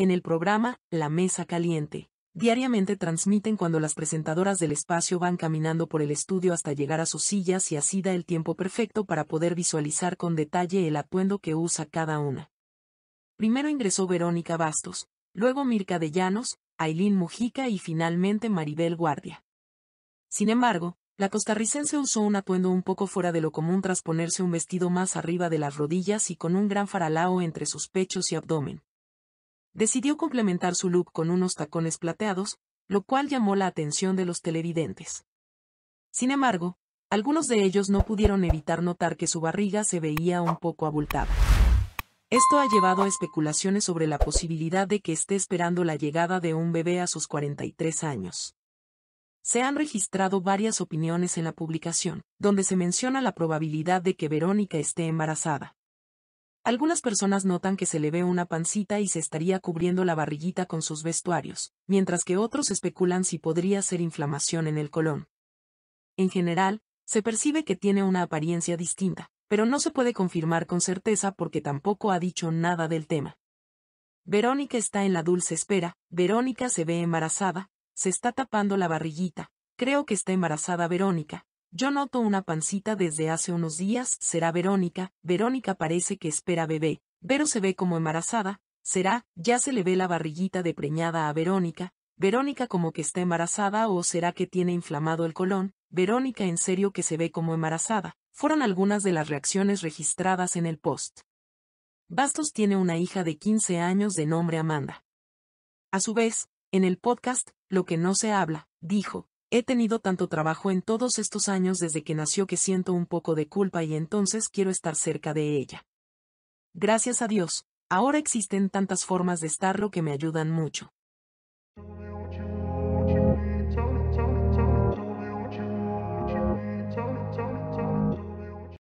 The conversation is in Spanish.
en el programa La Mesa Caliente. Diariamente transmiten cuando las presentadoras del espacio van caminando por el estudio hasta llegar a sus sillas y así da el tiempo perfecto para poder visualizar con detalle el atuendo que usa cada una. Primero ingresó Verónica Bastos, luego Mirka de Llanos, Aileen Mujica y finalmente Maribel Guardia. Sin embargo, la costarricense usó un atuendo un poco fuera de lo común tras ponerse un vestido más arriba de las rodillas y con un gran faralao entre sus pechos y abdomen decidió complementar su look con unos tacones plateados, lo cual llamó la atención de los televidentes. Sin embargo, algunos de ellos no pudieron evitar notar que su barriga se veía un poco abultada. Esto ha llevado a especulaciones sobre la posibilidad de que esté esperando la llegada de un bebé a sus 43 años. Se han registrado varias opiniones en la publicación, donde se menciona la probabilidad de que Verónica esté embarazada. Algunas personas notan que se le ve una pancita y se estaría cubriendo la barriguita con sus vestuarios, mientras que otros especulan si podría ser inflamación en el colon. En general, se percibe que tiene una apariencia distinta, pero no se puede confirmar con certeza porque tampoco ha dicho nada del tema. Verónica está en la dulce espera, Verónica se ve embarazada, se está tapando la barriguita, creo que está embarazada Verónica, yo noto una pancita desde hace unos días, será Verónica, Verónica parece que espera bebé, pero se ve como embarazada, será, ya se le ve la barriguita de preñada a Verónica, Verónica como que está embarazada o será que tiene inflamado el colon, Verónica en serio que se ve como embarazada, fueron algunas de las reacciones registradas en el post. Bastos tiene una hija de 15 años de nombre Amanda. A su vez, en el podcast, Lo que no se habla, dijo, He tenido tanto trabajo en todos estos años desde que nació que siento un poco de culpa y entonces quiero estar cerca de ella. Gracias a Dios, ahora existen tantas formas de estarlo que me ayudan mucho.